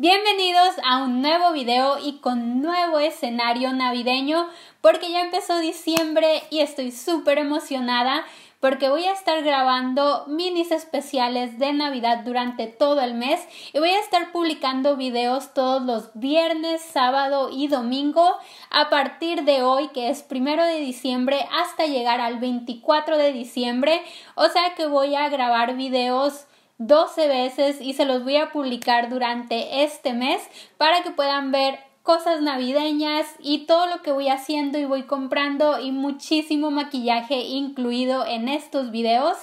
Bienvenidos a un nuevo video y con nuevo escenario navideño porque ya empezó diciembre y estoy súper emocionada porque voy a estar grabando minis especiales de Navidad durante todo el mes y voy a estar publicando videos todos los viernes, sábado y domingo a partir de hoy que es primero de diciembre hasta llegar al 24 de diciembre o sea que voy a grabar videos 12 veces y se los voy a publicar durante este mes para que puedan ver cosas navideñas y todo lo que voy haciendo y voy comprando y muchísimo maquillaje incluido en estos videos.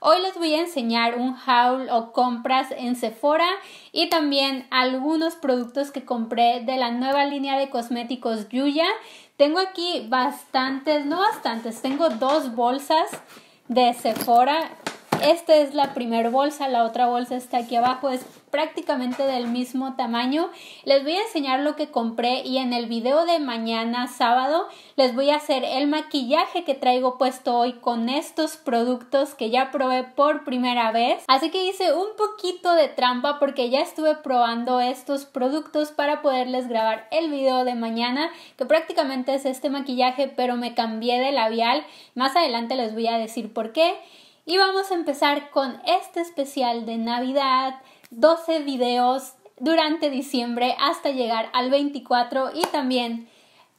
Hoy les voy a enseñar un haul o compras en Sephora y también algunos productos que compré de la nueva línea de cosméticos Yuya. Tengo aquí bastantes, no bastantes, tengo dos bolsas de Sephora esta es la primer bolsa, la otra bolsa está aquí abajo, es prácticamente del mismo tamaño. Les voy a enseñar lo que compré y en el video de mañana sábado les voy a hacer el maquillaje que traigo puesto hoy con estos productos que ya probé por primera vez. Así que hice un poquito de trampa porque ya estuve probando estos productos para poderles grabar el video de mañana que prácticamente es este maquillaje pero me cambié de labial. Más adelante les voy a decir por qué. Y vamos a empezar con este especial de Navidad, 12 videos durante diciembre hasta llegar al 24 y también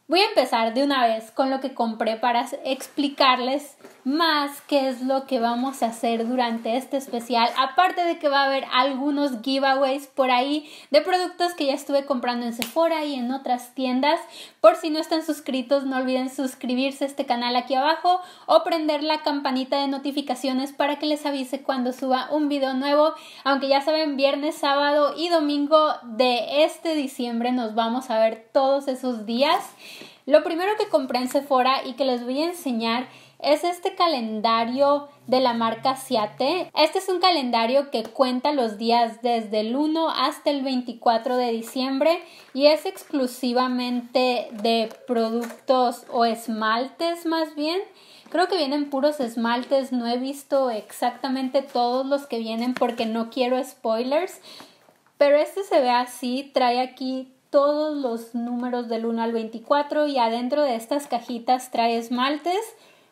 voy a empezar de una vez con lo que compré para explicarles más qué es lo que vamos a hacer durante este especial. Aparte de que va a haber algunos giveaways por ahí de productos que ya estuve comprando en Sephora y en otras tiendas. Por si no están suscritos, no olviden suscribirse a este canal aquí abajo o prender la campanita de notificaciones para que les avise cuando suba un video nuevo. Aunque ya saben, viernes, sábado y domingo de este diciembre nos vamos a ver todos esos días. Lo primero que compré en Sephora y que les voy a enseñar es este calendario de la marca Ciate. Este es un calendario que cuenta los días desde el 1 hasta el 24 de diciembre y es exclusivamente de productos o esmaltes más bien. Creo que vienen puros esmaltes, no he visto exactamente todos los que vienen porque no quiero spoilers. Pero este se ve así, trae aquí todos los números del 1 al 24 y adentro de estas cajitas trae esmaltes.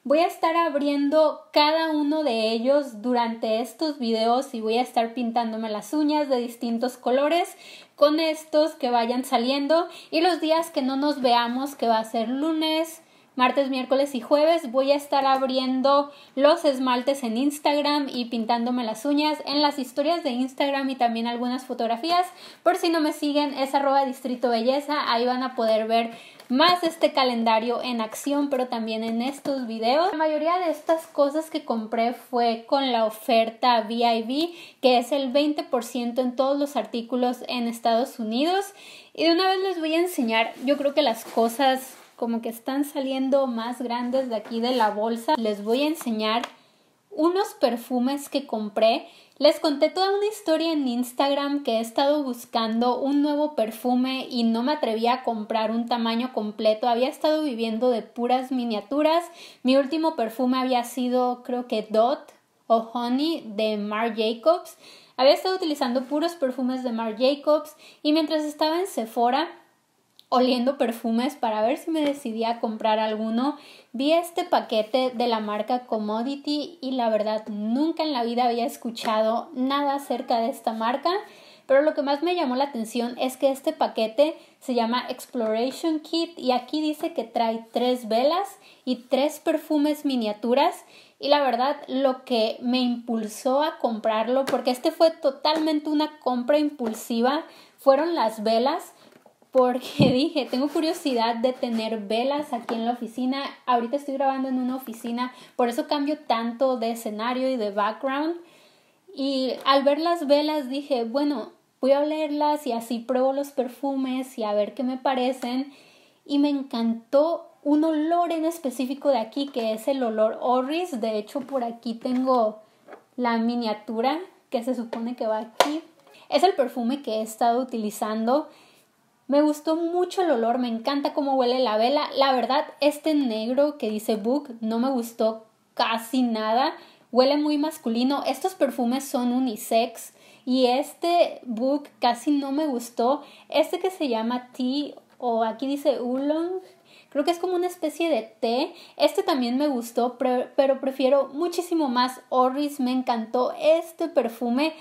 Voy a estar abriendo cada uno de ellos durante estos videos y voy a estar pintándome las uñas de distintos colores con estos que vayan saliendo y los días que no nos veamos que va a ser lunes, martes, miércoles y jueves voy a estar abriendo los esmaltes en Instagram y pintándome las uñas en las historias de Instagram y también algunas fotografías. Por si no me siguen, es arroba distrito belleza, ahí van a poder ver más este calendario en acción, pero también en estos videos. La mayoría de estas cosas que compré fue con la oferta VIB, que es el 20% en todos los artículos en Estados Unidos. Y de una vez les voy a enseñar, yo creo que las cosas como que están saliendo más grandes de aquí de la bolsa. Les voy a enseñar unos perfumes que compré. Les conté toda una historia en Instagram que he estado buscando un nuevo perfume y no me atrevía a comprar un tamaño completo. Había estado viviendo de puras miniaturas. Mi último perfume había sido creo que Dot o Honey de Marc Jacobs. Había estado utilizando puros perfumes de Marc Jacobs y mientras estaba en Sephora oliendo perfumes para ver si me decidía a comprar alguno. Vi este paquete de la marca Commodity y la verdad nunca en la vida había escuchado nada acerca de esta marca. Pero lo que más me llamó la atención es que este paquete se llama Exploration Kit y aquí dice que trae tres velas y tres perfumes miniaturas y la verdad lo que me impulsó a comprarlo porque este fue totalmente una compra impulsiva fueron las velas porque dije, tengo curiosidad de tener velas aquí en la oficina. Ahorita estoy grabando en una oficina, por eso cambio tanto de escenario y de background. Y al ver las velas dije, bueno, voy a olerlas y así pruebo los perfumes y a ver qué me parecen. Y me encantó un olor en específico de aquí, que es el olor Orris. De hecho, por aquí tengo la miniatura que se supone que va aquí. Es el perfume que he estado utilizando. Me gustó mucho el olor, me encanta cómo huele la vela. La verdad, este negro que dice Book no me gustó casi nada. Huele muy masculino. Estos perfumes son unisex y este Book casi no me gustó. Este que se llama Tea o aquí dice Oolong Creo que es como una especie de té. Este también me gustó, pero prefiero muchísimo más Orris. Me encantó este perfume.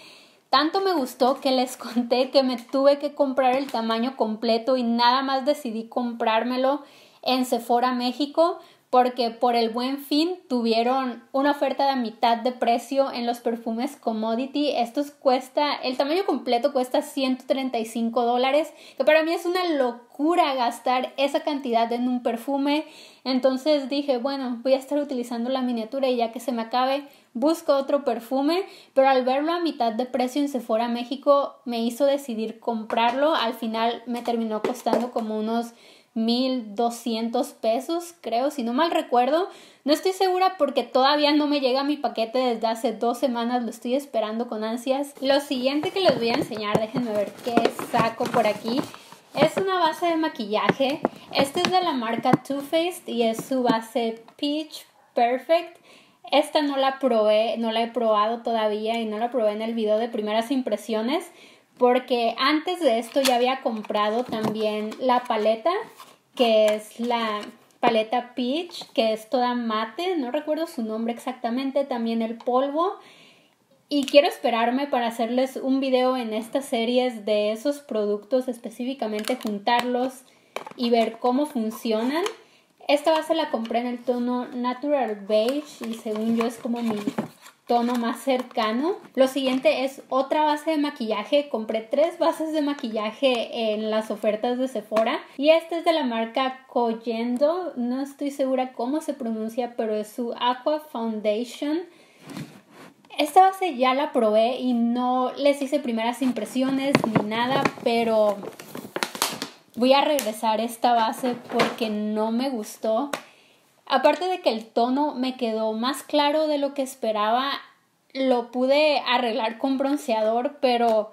Tanto me gustó que les conté que me tuve que comprar el tamaño completo y nada más decidí comprármelo en Sephora México porque por el buen fin tuvieron una oferta de mitad de precio en los perfumes commodity. Estos cuesta, el tamaño completo cuesta 135 dólares, que para mí es una locura gastar esa cantidad en un perfume. Entonces dije, bueno, voy a estar utilizando la miniatura y ya que se me acabe, busco otro perfume, pero al verlo a mitad de precio en Sephora México me hizo decidir comprarlo. Al final me terminó costando como unos 1.200 pesos, creo, si no mal recuerdo. No estoy segura porque todavía no me llega mi paquete desde hace dos semanas, lo estoy esperando con ansias. Lo siguiente que les voy a enseñar, déjenme ver qué saco por aquí. Es una base de maquillaje. Este es de la marca Too Faced y es su base Peach Perfect. Esta no la probé, no la he probado todavía y no la probé en el video de primeras impresiones porque antes de esto ya había comprado también la paleta, que es la paleta Peach, que es toda mate, no recuerdo su nombre exactamente, también el polvo. Y quiero esperarme para hacerles un video en estas series de esos productos, específicamente juntarlos y ver cómo funcionan. Esta base la compré en el tono Natural Beige y según yo es como mi tono más cercano. Lo siguiente es otra base de maquillaje. Compré tres bases de maquillaje en las ofertas de Sephora y esta es de la marca Coyendo. No estoy segura cómo se pronuncia, pero es su Aqua Foundation. Esta base ya la probé y no les hice primeras impresiones ni nada, pero voy a regresar esta base porque no me gustó. Aparte de que el tono me quedó más claro de lo que esperaba, lo pude arreglar con bronceador, pero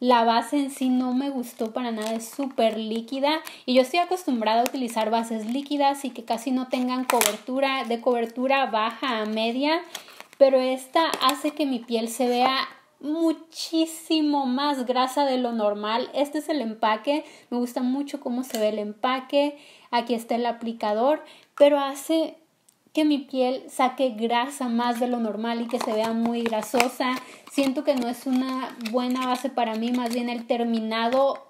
la base en sí no me gustó para nada, es súper líquida y yo estoy acostumbrada a utilizar bases líquidas y que casi no tengan cobertura, de cobertura baja a media, pero esta hace que mi piel se vea muchísimo más grasa de lo normal. Este es el empaque, me gusta mucho cómo se ve el empaque. Aquí está el aplicador, pero hace que mi piel saque grasa más de lo normal y que se vea muy grasosa. Siento que no es una buena base para mí, más bien el terminado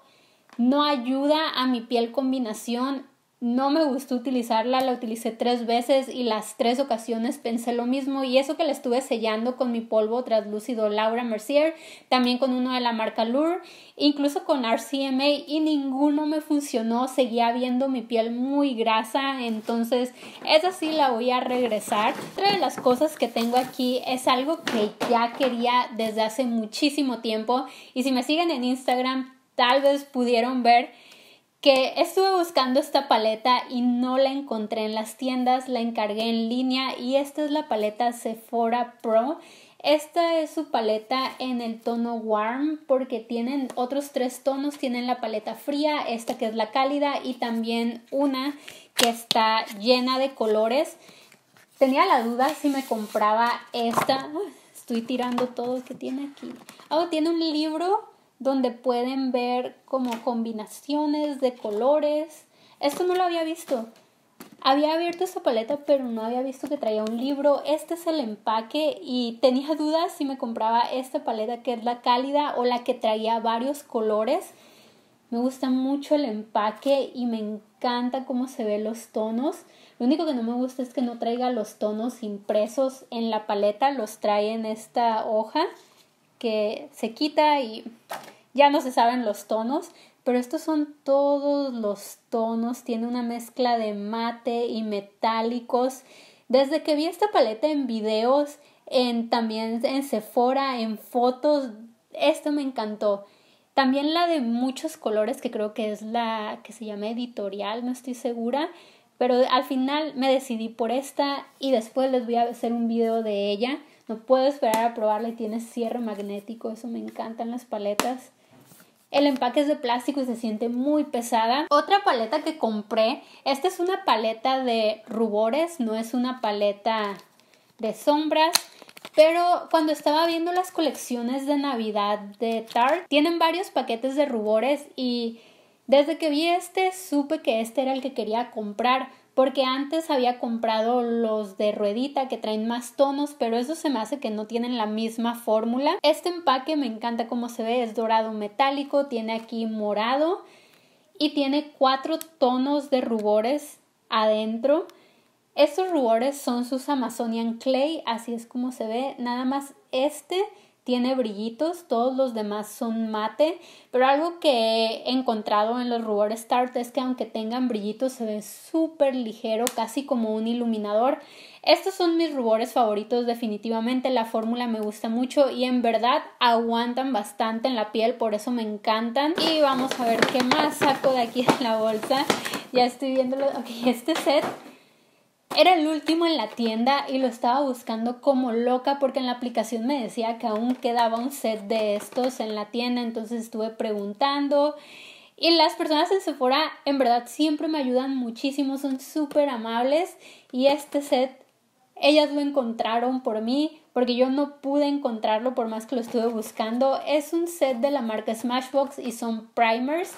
no ayuda a mi piel combinación no me gustó utilizarla, la utilicé tres veces y las tres ocasiones pensé lo mismo y eso que la estuve sellando con mi polvo traslúcido Laura Mercier, también con uno de la marca Lure, incluso con RCMA y ninguno me funcionó, seguía viendo mi piel muy grasa, entonces esa sí la voy a regresar. Otra de las cosas que tengo aquí es algo que ya quería desde hace muchísimo tiempo y si me siguen en Instagram tal vez pudieron ver que estuve buscando esta paleta y no la encontré en las tiendas, la encargué en línea y esta es la paleta Sephora Pro. Esta es su paleta en el tono warm porque tienen otros tres tonos, tienen la paleta fría, esta que es la cálida y también una que está llena de colores. Tenía la duda si me compraba esta. Estoy tirando todo lo que tiene aquí. Oh, tiene un libro donde pueden ver como combinaciones de colores. Esto no lo había visto. Había abierto esta paleta, pero no había visto que traía un libro. Este es el empaque y tenía dudas si me compraba esta paleta que es la cálida o la que traía varios colores. Me gusta mucho el empaque y me encanta cómo se ven los tonos. Lo único que no me gusta es que no traiga los tonos impresos en la paleta, los trae en esta hoja que se quita y ya no se saben los tonos, pero estos son todos los tonos, tiene una mezcla de mate y metálicos. Desde que vi esta paleta en videos, en, también en Sephora, en fotos, esto me encantó. También la de muchos colores, que creo que es la que se llama editorial, no estoy segura, pero al final me decidí por esta y después les voy a hacer un video de ella. No puedo esperar a probarla y tiene cierre magnético, eso me encantan las paletas. El empaque es de plástico y se siente muy pesada. Otra paleta que compré, esta es una paleta de rubores, no es una paleta de sombras. Pero cuando estaba viendo las colecciones de Navidad de Tarte, tienen varios paquetes de rubores y desde que vi este supe que este era el que quería comprar porque antes había comprado los de ruedita que traen más tonos, pero eso se me hace que no tienen la misma fórmula. Este empaque me encanta cómo se ve, es dorado metálico, tiene aquí morado y tiene cuatro tonos de rubores adentro. Estos rubores son sus Amazonian Clay, así es como se ve, nada más este tiene brillitos, todos los demás son mate, pero algo que he encontrado en los rubores start es que aunque tengan brillitos se ve súper ligero, casi como un iluminador. Estos son mis rubores favoritos definitivamente, la fórmula me gusta mucho y en verdad aguantan bastante en la piel, por eso me encantan. Y vamos a ver qué más saco de aquí de la bolsa. Ya estoy viéndolo. Ok, este set era el último en la tienda y lo estaba buscando como loca porque en la aplicación me decía que aún quedaba un set de estos en la tienda, entonces estuve preguntando. Y las personas en Sephora en verdad siempre me ayudan muchísimo, son súper amables y este set ellas lo encontraron por mí porque yo no pude encontrarlo por más que lo estuve buscando. Es un set de la marca Smashbox y son primers.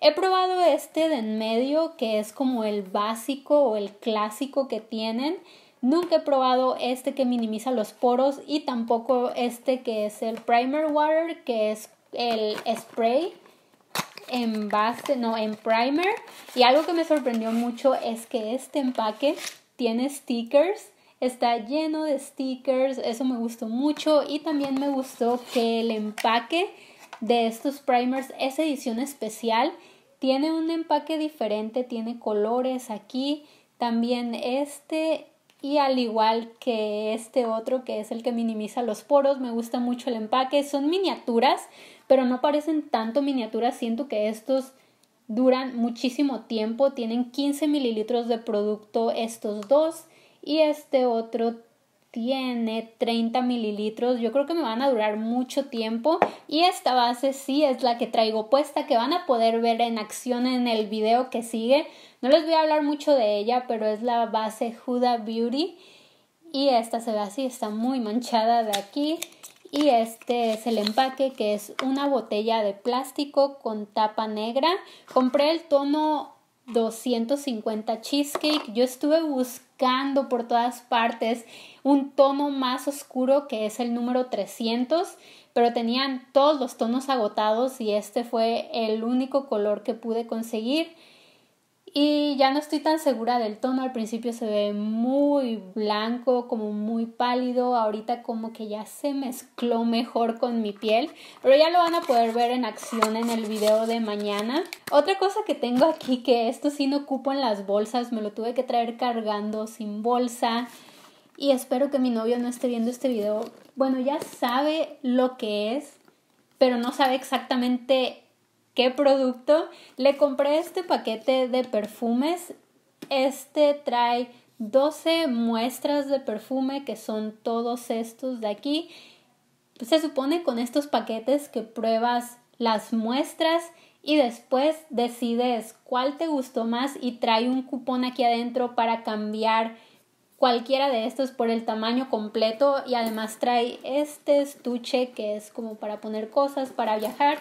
He probado este de en medio, que es como el básico o el clásico que tienen. Nunca he probado este que minimiza los poros y tampoco este que es el primer water, que es el spray en base, no, en primer. Y algo que me sorprendió mucho es que este empaque tiene stickers. Está lleno de stickers, eso me gustó mucho y también me gustó que el empaque de estos primers es edición especial. Tiene un empaque diferente, tiene colores aquí. También este y al igual que este otro que es el que minimiza los poros, me gusta mucho el empaque. Son miniaturas, pero no parecen tanto miniaturas. Siento que estos duran muchísimo tiempo. Tienen 15 mililitros de producto estos dos y este otro tiene 30 mililitros, yo creo que me van a durar mucho tiempo y esta base sí es la que traigo puesta que van a poder ver en acción en el video que sigue. No les voy a hablar mucho de ella, pero es la base Huda Beauty y esta se ve así, está muy manchada de aquí y este es el empaque que es una botella de plástico con tapa negra. Compré el tono 250 cheesecake. Yo estuve buscando por todas partes un tono más oscuro que es el número 300, pero tenían todos los tonos agotados y este fue el único color que pude conseguir. Y ya no estoy tan segura del tono, al principio se ve muy blanco, como muy pálido, ahorita como que ya se mezcló mejor con mi piel, pero ya lo van a poder ver en acción en el video de mañana. Otra cosa que tengo aquí, que esto sí no ocupo en las bolsas, me lo tuve que traer cargando sin bolsa y espero que mi novio no esté viendo este video. Bueno, ya sabe lo que es, pero no sabe exactamente qué producto. Le compré este paquete de perfumes. Este trae 12 muestras de perfume que son todos estos de aquí. Se supone con estos paquetes que pruebas las muestras y después decides cuál te gustó más y trae un cupón aquí adentro para cambiar cualquiera de estos por el tamaño completo y además trae este estuche que es como para poner cosas para viajar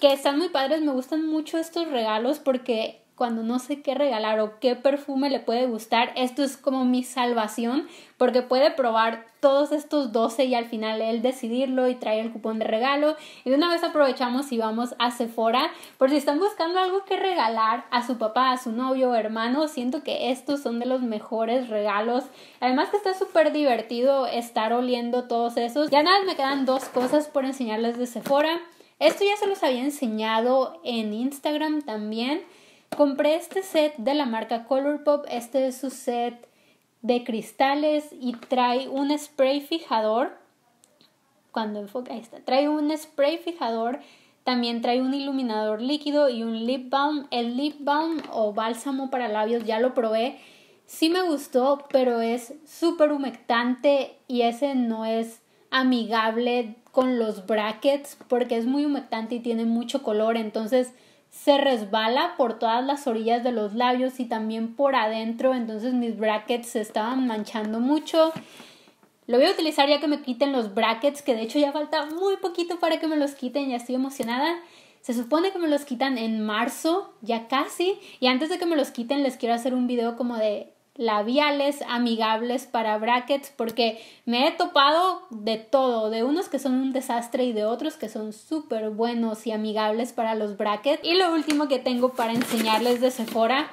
que están muy padres, me gustan mucho estos regalos porque cuando no sé qué regalar o qué perfume le puede gustar, esto es como mi salvación porque puede probar todos estos 12 y al final él decidirlo y trae el cupón de regalo. Y de una vez aprovechamos y vamos a Sephora. Por si están buscando algo que regalar a su papá, a su novio o hermano, siento que estos son de los mejores regalos. Además que está súper divertido estar oliendo todos esos. Ya nada, me quedan dos cosas por enseñarles de Sephora. Esto ya se los había enseñado en Instagram también. Compré este set de la marca Colourpop. Este es su set de cristales y trae un spray fijador. Cuando enfoca, ahí está. Trae un spray fijador. También trae un iluminador líquido y un lip balm. El lip balm o bálsamo para labios ya lo probé. Sí me gustó, pero es súper humectante y ese no es amigable con los brackets porque es muy humectante y tiene mucho color, entonces se resbala por todas las orillas de los labios y también por adentro, entonces mis brackets se estaban manchando mucho. Lo voy a utilizar ya que me quiten los brackets, que de hecho ya falta muy poquito para que me los quiten, ya estoy emocionada. Se supone que me los quitan en marzo, ya casi, y antes de que me los quiten les quiero hacer un video como de labiales amigables para brackets porque me he topado de todo, de unos que son un desastre y de otros que son súper buenos y amigables para los brackets. Y lo último que tengo para enseñarles de Sephora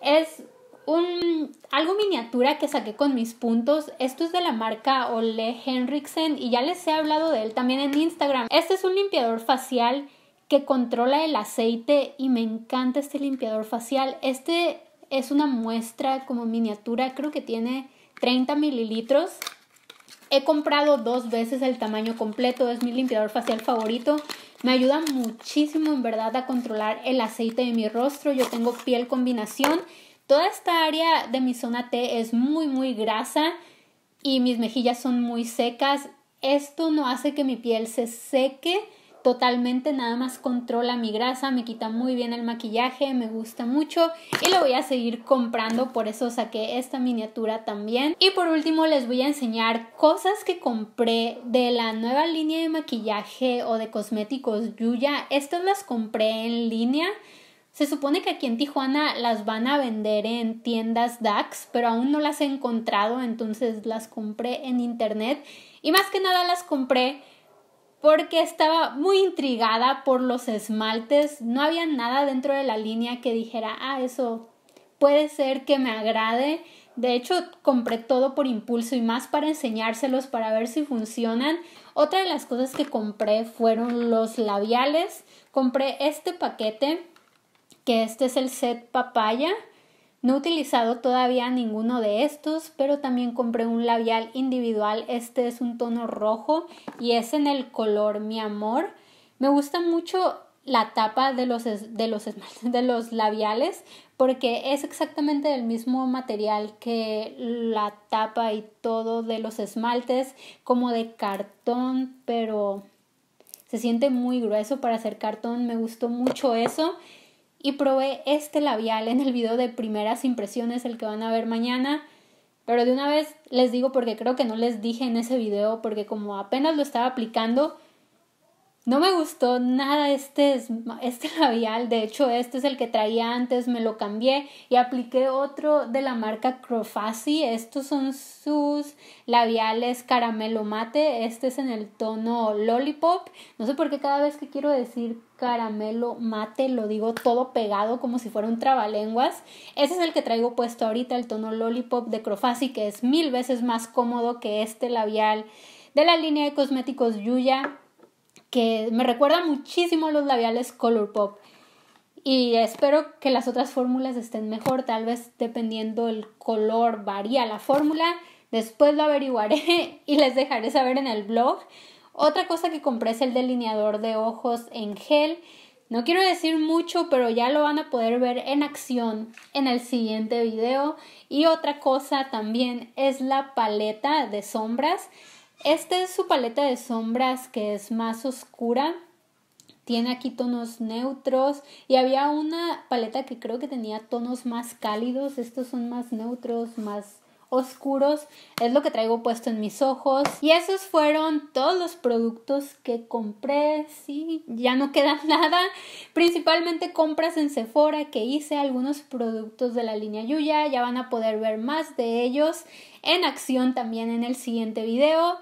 es un algo miniatura que saqué con mis puntos. Esto es de la marca Ole Henriksen y ya les he hablado de él también en Instagram. Este es un limpiador facial que controla el aceite y me encanta este limpiador facial. Este es una muestra como miniatura, creo que tiene 30 mililitros. He comprado dos veces el tamaño completo, es mi limpiador facial favorito. Me ayuda muchísimo en verdad a controlar el aceite de mi rostro. Yo tengo piel combinación. Toda esta área de mi zona T es muy muy grasa y mis mejillas son muy secas. Esto no hace que mi piel se seque, totalmente, nada más controla mi grasa, me quita muy bien el maquillaje, me gusta mucho y lo voy a seguir comprando, por eso saqué esta miniatura también. Y por último les voy a enseñar cosas que compré de la nueva línea de maquillaje o de cosméticos Yuya. Estas las compré en línea. Se supone que aquí en Tijuana las van a vender en tiendas DAX, pero aún no las he encontrado, entonces las compré en internet y más que nada las compré porque estaba muy intrigada por los esmaltes. No había nada dentro de la línea que dijera, ah, eso puede ser que me agrade. De hecho, compré todo por impulso y más para enseñárselos, para ver si funcionan. Otra de las cosas que compré fueron los labiales. Compré este paquete, que este es el set papaya. No he utilizado todavía ninguno de estos, pero también compré un labial individual. Este es un tono rojo y es en el color Mi Amor. Me gusta mucho la tapa de los, de los, de los labiales porque es exactamente del mismo material que la tapa y todo de los esmaltes, como de cartón, pero se siente muy grueso para hacer cartón. Me gustó mucho eso y probé este labial en el video de primeras impresiones, el que van a ver mañana. Pero de una vez les digo porque creo que no les dije en ese video, porque como apenas lo estaba aplicando, no me gustó nada este, este labial, de hecho este es el que traía antes, me lo cambié y apliqué otro de la marca Crofasi, estos son sus labiales caramelo mate, este es en el tono lollipop, no sé por qué cada vez que quiero decir caramelo mate lo digo todo pegado como si fuera un trabalenguas, ese es el que traigo puesto ahorita, el tono lollipop de Crofasi que es mil veces más cómodo que este labial de la línea de cosméticos Yuya que me recuerda muchísimo a los labiales Color Pop. Y espero que las otras fórmulas estén mejor, tal vez dependiendo el color varía la fórmula. Después lo averiguaré y les dejaré saber en el blog. Otra cosa que compré es el delineador de ojos en gel. No quiero decir mucho, pero ya lo van a poder ver en acción en el siguiente video. Y otra cosa también es la paleta de sombras. Esta es su paleta de sombras que es más oscura. Tiene aquí tonos neutros y había una paleta que creo que tenía tonos más cálidos. Estos son más neutros, más oscuros. Es lo que traigo puesto en mis ojos. Y esos fueron todos los productos que compré. Sí, ya no queda nada. Principalmente compras en Sephora que hice algunos productos de la línea Yuya. Ya van a poder ver más de ellos en acción también en el siguiente video.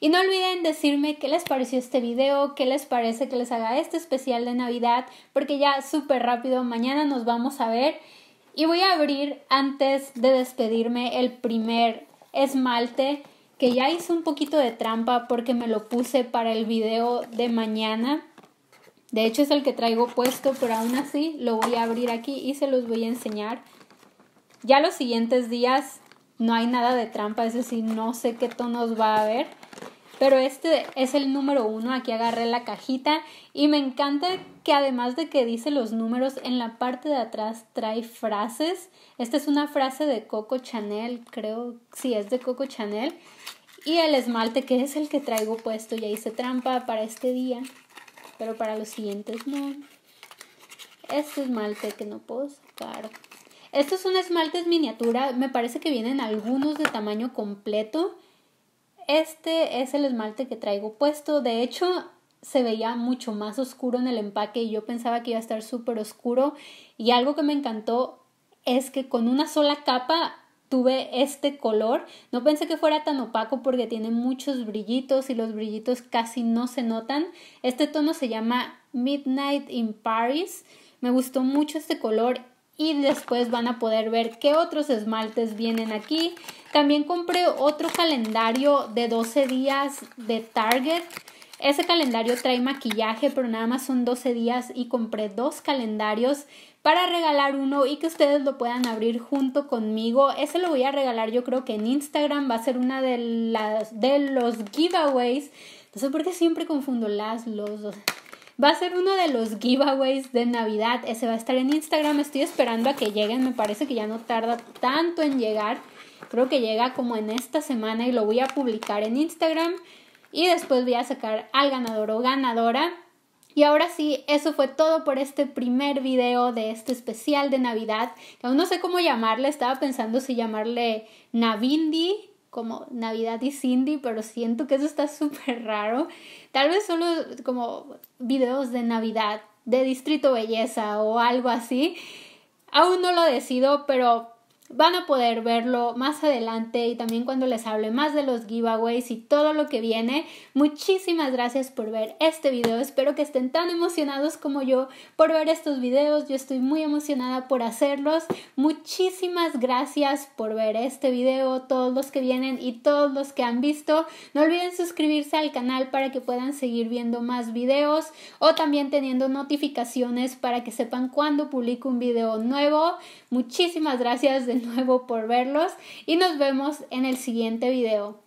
Y no olviden decirme qué les pareció este video, qué les parece que les haga este especial de Navidad, porque ya súper rápido mañana nos vamos a ver. Y voy a abrir antes de despedirme el primer esmalte que ya hice un poquito de trampa porque me lo puse para el video de mañana. De hecho es el que traigo puesto, pero aún así lo voy a abrir aquí y se los voy a enseñar. Ya los siguientes días no hay nada de trampa, es decir, no sé qué tonos va a haber pero este es el número uno, aquí agarré la cajita y me encanta que además de que dice los números, en la parte de atrás trae frases. Esta es una frase de Coco Chanel, creo, sí, es de Coco Chanel. Y el esmalte que es el que traigo puesto, ya hice trampa para este día, pero para los siguientes no. Este esmalte que no puedo sacar. un esmalte esmaltes miniatura, me parece que vienen algunos de tamaño completo este es el esmalte que traigo puesto. De hecho, se veía mucho más oscuro en el empaque y yo pensaba que iba a estar súper oscuro. Y algo que me encantó es que con una sola capa tuve este color. No pensé que fuera tan opaco porque tiene muchos brillitos y los brillitos casi no se notan. Este tono se llama Midnight in Paris. Me gustó mucho este color y después van a poder ver qué otros esmaltes vienen aquí. También compré otro calendario de 12 días de Target. Ese calendario trae maquillaje, pero nada más son 12 días y compré dos calendarios para regalar uno y que ustedes lo puedan abrir junto conmigo. Ese lo voy a regalar yo creo que en Instagram va a ser una de las de los giveaways. Entonces, porque siempre confundo las los, Va a ser uno de los giveaways de Navidad. Ese va a estar en Instagram. Estoy esperando a que lleguen. Me parece que ya no tarda tanto en llegar. Creo que llega como en esta semana y lo voy a publicar en Instagram. Y después voy a sacar al ganador o ganadora. Y ahora sí, eso fue todo por este primer video de este especial de Navidad. aún no sé cómo llamarle. Estaba pensando si llamarle Navindi como Navidad y Cindy, pero siento que eso está súper raro. Tal vez solo como videos de Navidad, de Distrito Belleza o algo así. Aún no lo decido, pero Van a poder verlo más adelante y también cuando les hable más de los giveaways y todo lo que viene. Muchísimas gracias por ver este video. Espero que estén tan emocionados como yo por ver estos videos. Yo estoy muy emocionada por hacerlos. Muchísimas gracias por ver este video, todos los que vienen y todos los que han visto. No olviden suscribirse al canal para que puedan seguir viendo más videos o también teniendo notificaciones para que sepan cuando publico un video nuevo. Muchísimas gracias de nuevo por verlos y nos vemos en el siguiente video.